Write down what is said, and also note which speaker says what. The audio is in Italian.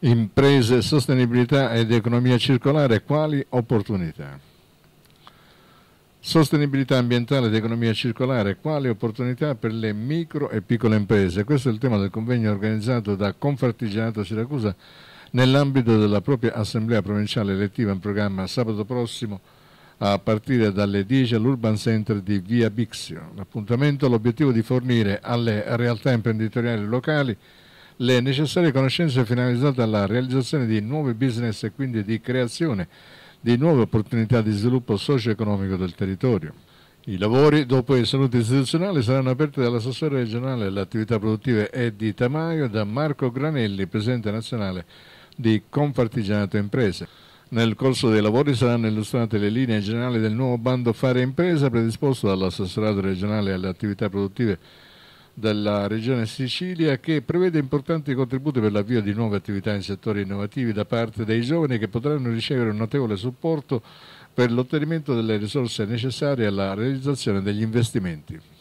Speaker 1: imprese, sostenibilità ed economia circolare, quali opportunità? Sostenibilità ambientale ed economia circolare, quali opportunità per le micro e piccole imprese? Questo è il tema del convegno organizzato da Confartigianato Siracusa nell'ambito della propria assemblea provinciale elettiva in programma sabato prossimo a partire dalle 10 all'Urban Center di Via Bixio. L'appuntamento ha l'obiettivo di fornire alle realtà imprenditoriali locali le necessarie conoscenze finalizzate alla realizzazione di nuovi business e quindi di creazione di nuove opportunità di sviluppo socio-economico del territorio. I lavori dopo i saluti istituzionali saranno aperti dall'assessore regionale alle attività produttive Eddie di Tamaio e da Marco Granelli, presidente nazionale di Confartigianato Imprese. Nel corso dei lavori saranno illustrate le linee generali del nuovo bando Fare Impresa predisposto dall'assessorato regionale alle attività produttive della Regione Sicilia che prevede importanti contributi per l'avvio di nuove attività in settori innovativi da parte dei giovani che potranno ricevere un notevole supporto per l'ottenimento delle risorse necessarie alla realizzazione degli investimenti.